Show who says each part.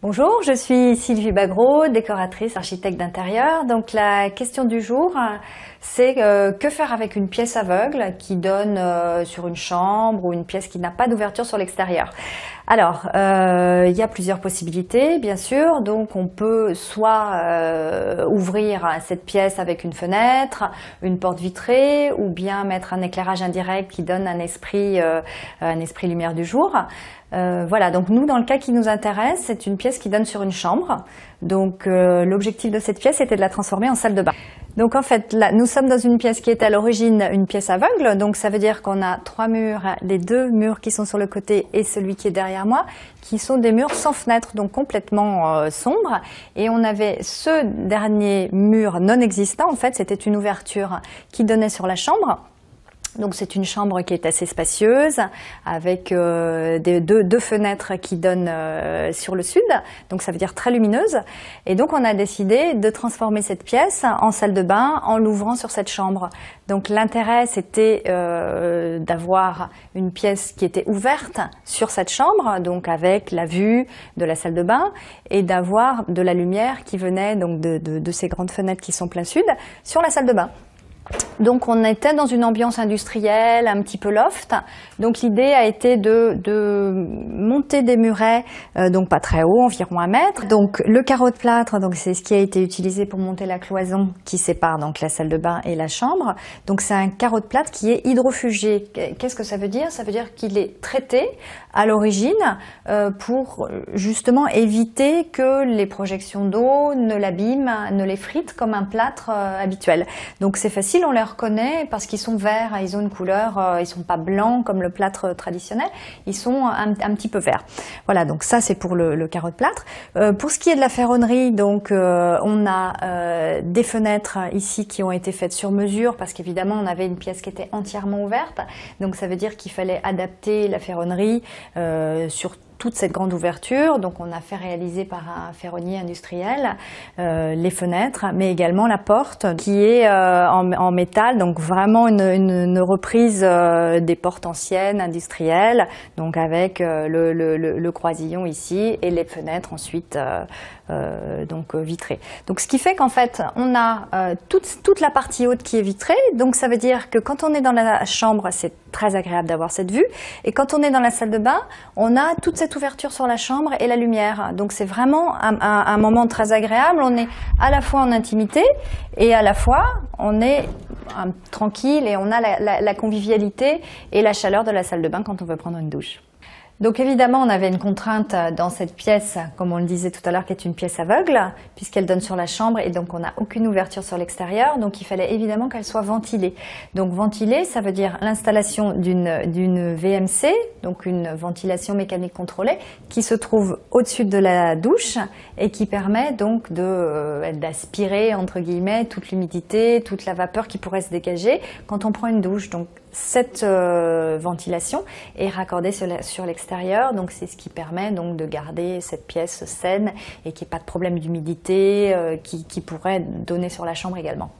Speaker 1: Bonjour, je suis Sylvie Bagro, décoratrice, architecte d'intérieur. Donc la question du jour, euh, c'est euh, que faire avec une pièce aveugle qui donne euh, sur une chambre ou une pièce qui n'a pas d'ouverture sur l'extérieur Alors, il y a plusieurs possibilités, bien sûr. Donc on peut soit ouvrir cette pièce avec une fenêtre, une porte vitrée, ou bien mettre un éclairage indirect qui donne un esprit, un esprit lumière du jour. Euh, voilà, donc nous, dans le cas qui nous intéresse, c'est une pièce qui donne sur une chambre. Donc euh, l'objectif de cette pièce était de la transformer en salle de bain. Donc en fait, là, nous sommes dans une pièce qui est à l'origine une pièce aveugle, donc ça veut dire qu'on a trois murs, les deux murs qui sont sur le côté et celui qui est derrière moi, qui sont des murs sans fenêtre, donc complètement euh, sombres. Et on avait ce dernier mur non existant, en fait, c'était une ouverture qui donnait sur la chambre. Donc c'est une chambre qui est assez spacieuse, avec euh, deux, fenêtres qui donnent euh, sur le sud, donc ça veut dire très lumineuse. Et donc on a décidé de transformer cette pièce en salle de bain en l'ouvrant sur cette chambre. Donc l'intérêt c'était euh, d'avoir une pièce qui était ouverte sur cette chambre, donc avec la vue de la salle de bain, et d'avoir de la lumière qui venait donc de ces grandes fenêtres qui sont plein sud sur la salle de bain. Donc on était dans une ambiance industrielle, un petit peu loft. Donc l'idée a été de, monter des murets, euh, donc pas très haut, environ un mètre. Donc le carreau de plâtre, donc c'est ce qui a été utilisé pour monter la cloison qui sépare donc la salle de bain et la chambre. Donc c'est un carreau de plâtre qui est hydrofugé. Qu'est-ce que ça veut dire Ça veut dire qu'il est traité à l'origine euh, pour justement éviter que les projections d'eau ne l'abîment, ne les fritent comme un plâtre euh, habituel. Donc c'est facile, on leur reconnaît parce qu'ils sont verts, hein, ils ont une couleur, euh, ils sont pas blancs comme le plâtre euh, traditionnel, ils sont un, petit peu verts. Voilà, donc ça c'est pour le, carreau de plâtre. Euh, pour ce qui est de la ferronnerie, donc on a des fenêtres ici qui ont été faites sur mesure parce qu'évidemment on avait une pièce qui était entièrement ouverte, donc ça veut dire qu'il fallait adapter la ferronnerie sur toute cette grande ouverture. Donc on a fait réaliser par un ferronnier industriel euh, les fenêtres, mais également la porte qui est euh, en, métal, donc vraiment une, reprise euh, des portes anciennes industrielles, donc avec le, le, croisillon ici et les fenêtres ensuite donc vitrées. Donc ce qui fait qu'en fait on a toute, toute la partie haute qui est vitrée, donc ça veut dire que quand on est dans la chambre, c'est très agréable d'avoir cette vue. Et quand on est dans la salle de bain, on a toute cette ouverture sur la chambre et la lumière. Donc c'est vraiment un, moment très agréable. On est à la fois en intimité et à la fois on est euh, tranquille et on a la convivialité et la chaleur de la salle de bain quand on veut prendre une douche. Donc évidemment, on avait une contrainte euh, dans cette pièce, comme on le disait tout à l'heure, qui est une pièce aveugle, puisqu'elle donne sur la chambre et donc on n'a aucune ouverture sur l'extérieur. Donc il fallait évidemment qu'elle soit ventilée. Donc ventilée, ça veut dire l'installation d'une VMC, donc une ventilation mécanique contrôlée, qui se trouve au-dessus de la douche et qui permet donc euh, d'aspirer entre guillemets toute l'humidité, toute la vapeur qui pourrait se dégager quand on prend une douche. Donc cette euh, ventilation est raccordée sur l'extérieur donc c'est ce qui permet donc de garder cette pièce saine et qu'il n'y ait pas de problème d'humidité euh, qui pourrait donner sur la chambre également.